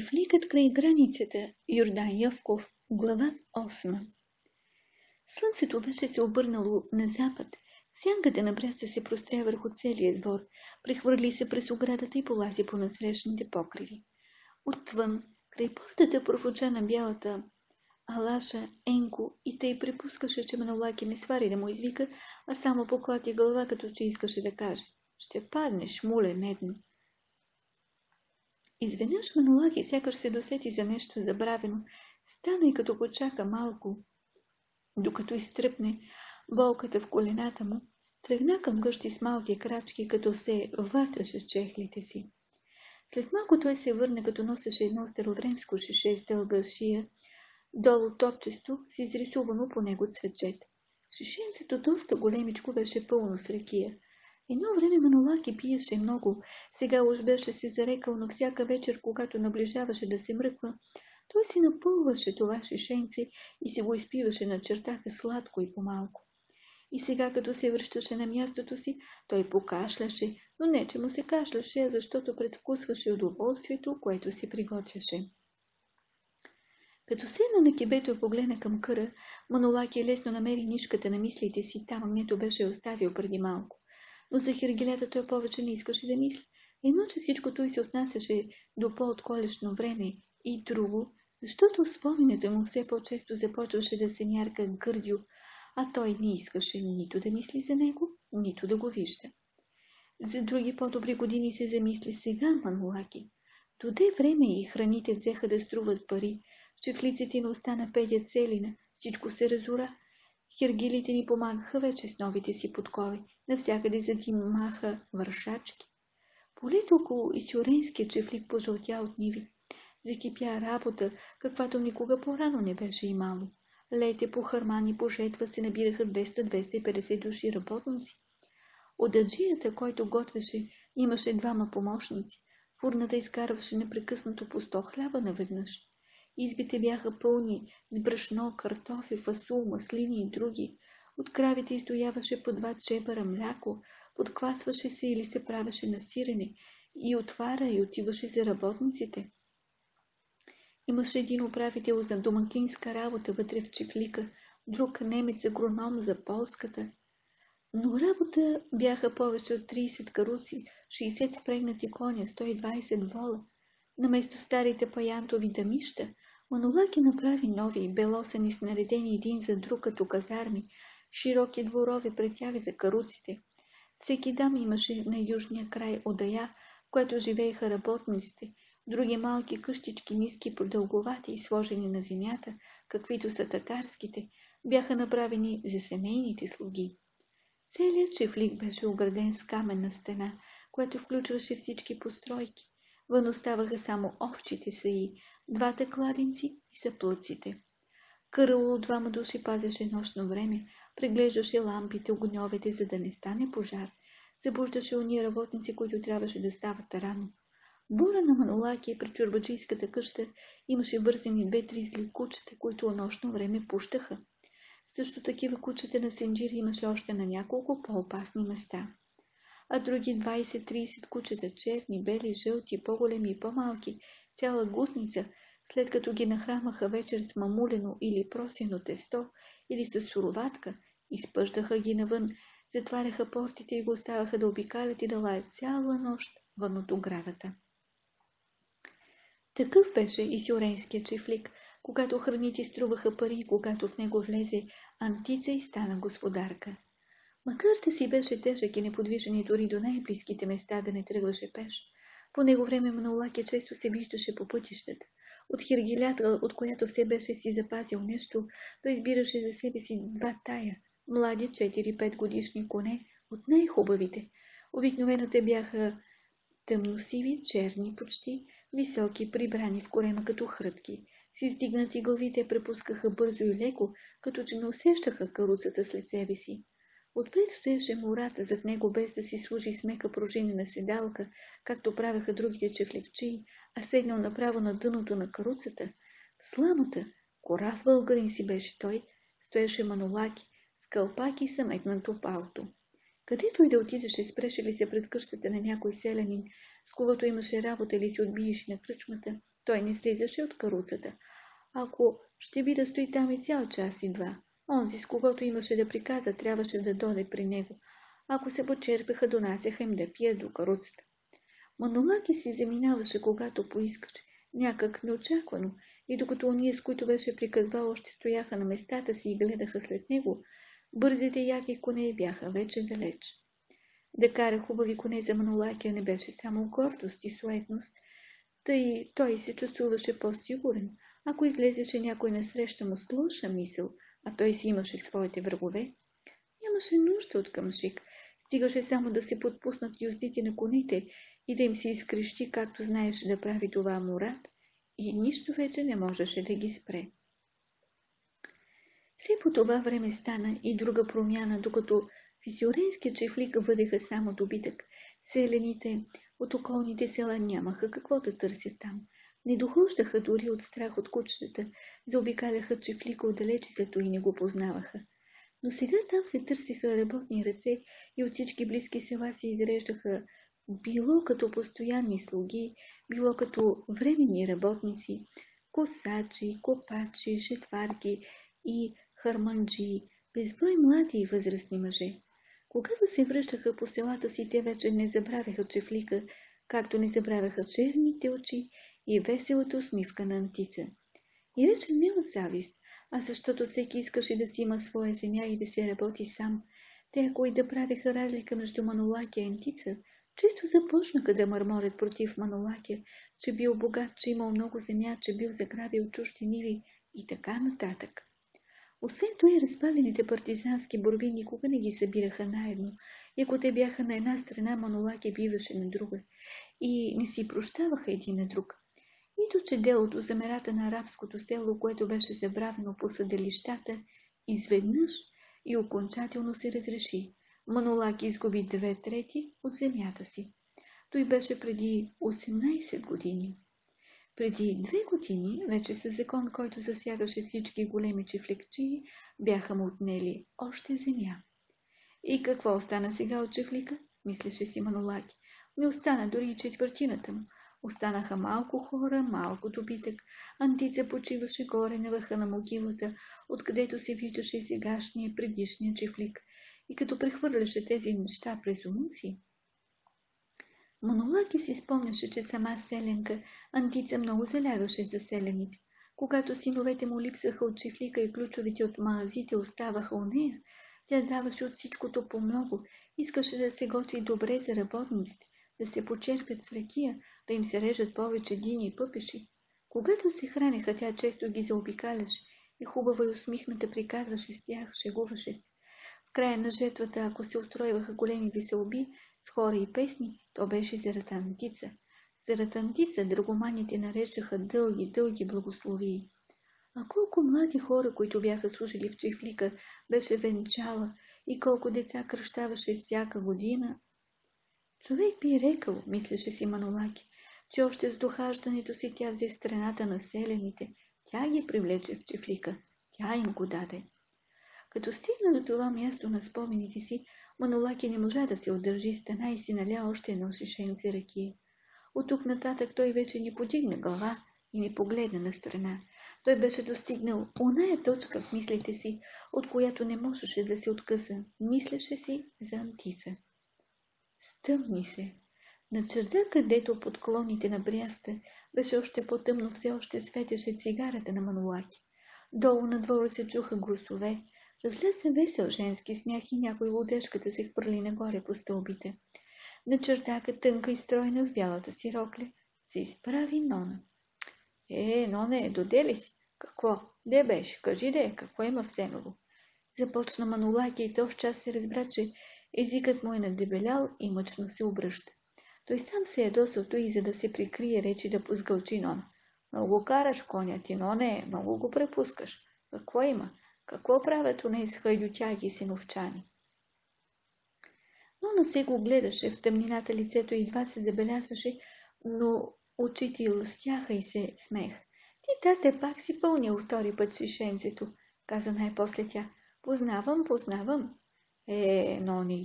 Чифликът край границата, Йордан Явков, глава 8. Слънцето беше се обърнало на запад. Сянката на бряста се простря върху целия двор, прехвърли се през оградата и полази по насрещните покриви. Отвън, край портата профуча на бялата Алаша, Енко и тъй припускаше, че Манолаки не свари да му извика, а само поклати глава, като че искаше да каже. Ще паднеш, муле, медно. Изведнъж Манолаки сякаш се досети за нещо забравено. Стана и като почака малко, докато изтръпне болката в колената му, тръгна към гъщи с малки крачки, като се ваташе с чехлите си. След малко той се върна, като носеше едно старовремско шише с дълга шия, долу топчесто с изрисувано по него цвечет. Шишенцето доста големичко беше пълно с ракия. Едно време Манолаки пиеше много, сега уж беше си зарекал, но всяка вечер, когато наближаваше да се мръква, той си напълваше това шишенце и си го изпиваше на чертаха сладко и помалко. И сега, като се връщаше на мястото си, той покашляше, но не, че му се кашляше, а защото предвкусваше удоволствието, което си приготвяше. Като седна на кибето и погледна към къра, Манолаки лесно намери нишката на мислите си там, където беше оставил преди малко но за хергилята той повече не искаше да мисли. Едно, че всичко той се отнасяше до по-отколешно време и друго, защото спомената му все по-често започваше да се мярка гърдю, а той не искаше нито да мисли за него, нито да го вижда. За други по-добри години се замисли сега Манулаки. Доде време и храните взеха да струват пари, че в лиците ни остана педя целина, всичко се разора. Хергилите ни помагаха вече с новите си подкови, навсякъде задимаха вършачки. Полето около Исюренския чифлик пожълтя от ниви. Закипя работа, каквато никога по-рано не беше имало. Лете по хармани по жетва се набираха 200-250 души работници. От аджията, който готвеше, имаше двама помощници. Фурната изкарваше непрекъснато по 100 хляба наведнъж. Избите бяха пълни с брашно, картофи, фасул, маслини и други. От кравите изстояваше по два чепара мляко, подквасваше се или се правеше на сирене и отвара и отиваше за работниците. Имаше един управител за домакинска работа вътре в Чифлика, друг немец агроном за полската. Но работа бяха повече от 30 каруци, 60 спрегнати коня, 120 вола. Наместо старите паянтови дамища, Манолаки направи нови, белосани, снаредени един за друг като казарми, широки дворове при тях за каруците. Всеки дам имаше на южния край одая, в което живееха работниците, други малки къщички, ниски, продълговати и сложени на земята, каквито са татарските, бяха направени за семейните слуги. Целият чифлик беше ограден с каменна стена, която включваше всички постройки. Вън оставаха само овчите са и двата кладенци и съплъците. Кърло от двама души пазеше нощно време, преглеждаше лампите, огньовете, за да не стане пожар. Събуждаше уния работници, които трябваше да стават рано. Бура на Манолаки при чурбаджийската къща имаше вързани две-три зли кучета, които нощно време пущаха. Също такива кучета на Сенджири имаше още на няколко по-опасни места. А други 20-30 кучета, черни, бели, жълти, по-големи и по-малки, цяла гутница – след като ги нахранваха вечер с мамулено или просено тесто или с суроватка, изпъждаха ги навън, затваряха портите и го оставяха да обикалят и да лаят цяла нощ вън от оградата. Такъв беше и сюренския чифлик, когато храните струваха пари когато в него влезе антица и стана господарка. Макар да си беше тежък и неподвижен и дори до най-близките места да не тръгваше пеш, по него време Манолаке често се виждаше по пътищата. От хиргилята, от която все беше си запазил нещо, той избираше за себе си два тая, млади 4-5 годишни коне, от най-хубавите. Обикновено те бяха тъмносиви, черни почти, високи, прибрани в корема като хрътки. С издигнати главите препускаха бързо и леко, като че не усещаха каруцата след себе си. Отпред стоеше мората зад него, без да си служи с мека на седалка, както правеха другите чефлекчи, а седнал направо на дъното на каруцата. В сламата, корав българин си беше той, стоеше манолаки, с кълпаки и съмекнато палто. Където и да отидеше, спреше ли се пред къщата на някой селянин, с когато имаше работа или си отбиеше на кръчмата, той не слизаше от каруцата. Ако ще би да стои там и цял час и два, Онзи, с когото имаше да приказа, трябваше да доде при него. Ако се почерпеха, донасяха им да пие до каруцата. Манолаки си заминаваше, когато поискаше, някак неочаквано, и докато ония, с които беше приказвал, още стояха на местата си и гледаха след него, бързите яки коне бяха вече далеч. Да кара хубави коне за Манолакия не беше само гордост и суетност, тъй той се чувствуваше по-сигурен. Ако излезеше някой насреща му с лоша мисъл – а той си имаше своите врагове, нямаше нужда от къмшик. Стигаше само да се подпуснат юздите на коните и да им се изкрещи, както знаеше да прави това Мурат, и нищо вече не можеше да ги спре. Все по това време стана и друга промяна, докато в чефлик въдеха само добитък. Селените от околните села нямаха какво да търсят там. Не дохождаха дори от страх от кучетата, заобикаляха чифлика отдалеч зато и не го познаваха. Но сега там се търсиха работни ръце и от всички близки села се изреждаха било като постоянни слуги, било като временни работници, косачи, копачи, шетварки и харманджи, безброй млади и възрастни мъже. Когато се връщаха по селата си, те вече не забравяха чефлика, както не забравяха черните очи и е веселата усмивка на антица. И вече не от завист, а защото всеки искаше да си има своя земя и да се работи сам. Те, и да правиха разлика между Манолаки и антица, често започнаха да мърморят против Манолаки, че бил богат, че имал много земя, че бил заграбил чужди ниви и така нататък. Освен това, разпалените партизански борби никога не ги събираха наедно. И ако те бяха на една страна, Манолаки биваше на друга. И не си прощаваха един на друг. Нито че делото за мерата на арабското село, което беше забравено по съделищата, изведнъж и окончателно се разреши. Манолак изгуби две трети от земята си. Той беше преди 18 години. Преди две години, вече със закон, който засягаше всички големи чифлекчии, бяха му отнели още земя. И какво остана сега от чифлика? Мислеше си Манолаки. Не остана дори и четвъртината му, Останаха малко хора, малко добитък. Антица почиваше горе на върха на могилата, откъдето се виждаше сегашния предишния чифлик. И като прехвърляше тези неща през ума си, Манолаки си спомняше, че сама селенка Антица много залягаше за селените. Когато синовете му липсаха от чифлика и ключовете от малазите оставаха у нея, тя даваше от всичкото по много, искаше да се готви добре за работниците, да се почерпят с ракия, да им се режат повече дини и пъпеши. Когато се хранеха, тя често ги заобикаляше и хубава и усмихната приказваше с тях, шегуваше се. В края на жертвата, ако се устроиваха големи веселби с хора и песни, то беше За ратантица драгоманите нареждаха дълги, дълги благословии. А колко млади хора, които бяха служили в чехлика, беше венчала и колко деца кръщаваше всяка година, Човек би е рекал, мислеше си Манолаки, че още с дохаждането си тя взе страната на селените. Тя ги привлече в чифлика. Тя им го даде. Като стигна до това място на спомените си, Манолаки не можа да се удържи стена и си наля още едно шишенце ракия. От тук нататък той вече не подигна глава и не погледна на страна. Той беше достигнал оная точка в мислите си, от която не можеше да се откъса. Мислеше си за Антиса. Стъмни се. На черта, където под клоните на бряста беше още по-тъмно, все още светеше цигарата на манулаки. Долу на двора се чуха гласове. Разля се весел женски смях и някой лудежката се хвърли нагоре по стълбите. На чертака, тънка и стройна в бялата си рокля, се изправи Нона. Е, Нона доде ли си? Какво? Де беше? Кажи де, е, какво има в Семево? Започна манулаки и то час се разбра, че Езикът му е надебелял и мъчно се обръща. Той сам се е досото и за да се прикрие речи да позгълчи нон. Много караш коня ти, не, много го препускаш. Какво има? Какво правят у нея с хайдотяги и синовчани? на все го гледаше, в тъмнината лицето едва се забелязваше, но очите лъщяха и се смех. Ти, тате, пак си пълня втори път шишенцето, каза най-после тя. Познавам, познавам. Е,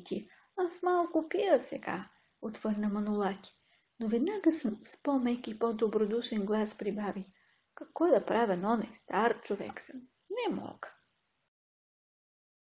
ти, аз малко пия сега, отвърна манулаки, Но веднага с по-мек и по-добродушен глас прибави. Какво да правя, ноне, стар човек съм. Не мога.